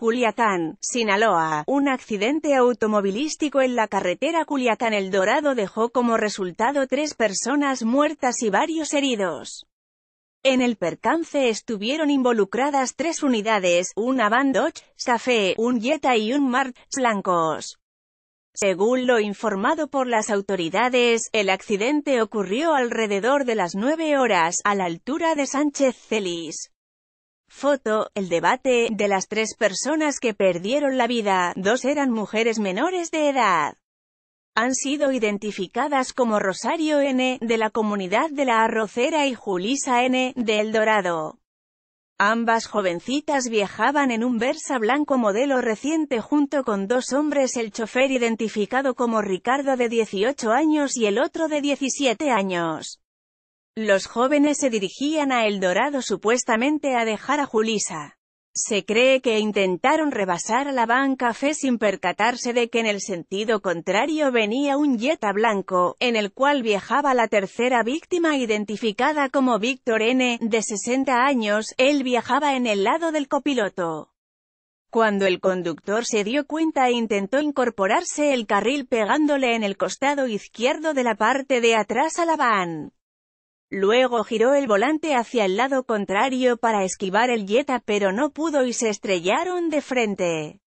Culiacán, Sinaloa. Un accidente automovilístico en la carretera Culiacán El Dorado dejó como resultado tres personas muertas y varios heridos. En el percance estuvieron involucradas tres unidades, una Van Dodge, un Jetta y un Mart, blancos. Según lo informado por las autoridades, el accidente ocurrió alrededor de las 9 horas, a la altura de Sánchez Celis. Foto, el debate, de las tres personas que perdieron la vida, dos eran mujeres menores de edad. Han sido identificadas como Rosario N., de la comunidad de La Arrocera y Julisa N., de El Dorado. Ambas jovencitas viajaban en un Versa blanco modelo reciente junto con dos hombres el chofer identificado como Ricardo de 18 años y el otro de 17 años. Los jóvenes se dirigían a El Dorado supuestamente a dejar a Julisa. Se cree que intentaron rebasar a la van café sin percatarse de que en el sentido contrario venía un Jetta blanco, en el cual viajaba la tercera víctima identificada como Víctor N., de 60 años, él viajaba en el lado del copiloto. Cuando el conductor se dio cuenta e intentó incorporarse el carril pegándole en el costado izquierdo de la parte de atrás a la van. Luego giró el volante hacia el lado contrario para esquivar el Jetta pero no pudo y se estrellaron de frente.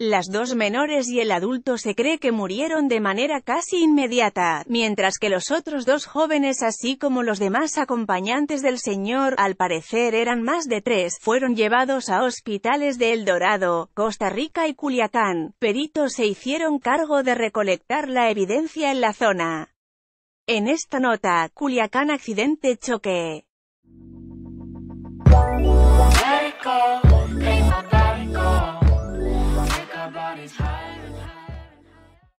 Las dos menores y el adulto se cree que murieron de manera casi inmediata, mientras que los otros dos jóvenes así como los demás acompañantes del señor, al parecer eran más de tres, fueron llevados a hospitales de El Dorado, Costa Rica y Culiacán. Peritos se hicieron cargo de recolectar la evidencia en la zona. En esta nota, Culiacán accidente choque.